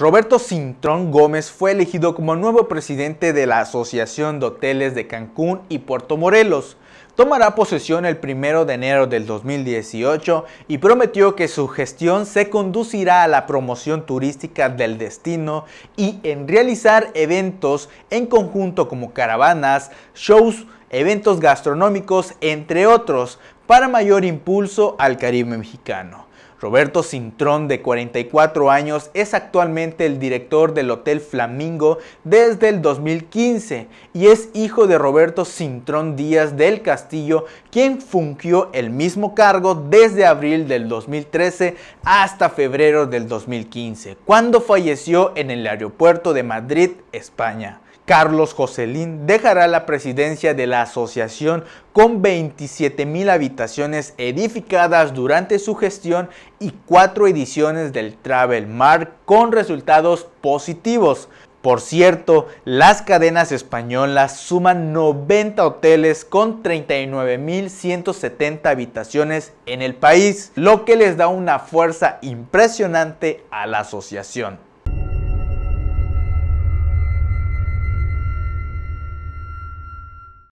Roberto Cintrón Gómez fue elegido como nuevo presidente de la Asociación de Hoteles de Cancún y Puerto Morelos. Tomará posesión el 1 de enero del 2018 y prometió que su gestión se conducirá a la promoción turística del destino y en realizar eventos en conjunto como caravanas, shows, eventos gastronómicos, entre otros, para mayor impulso al Caribe mexicano. Roberto Cintrón, de 44 años, es actualmente el director del Hotel Flamingo desde el 2015 y es hijo de Roberto Cintrón Díaz del Castillo, quien fungió el mismo cargo desde abril del 2013 hasta febrero del 2015, cuando falleció en el aeropuerto de Madrid, España. Carlos Joselín dejará la presidencia de la Asociación con 27,000 habitaciones edificadas durante su gestión y cuatro ediciones del Travel Mar con resultados positivos. Por cierto, las cadenas españolas suman 90 hoteles con 39.170 habitaciones en el país, lo que les da una fuerza impresionante a la asociación.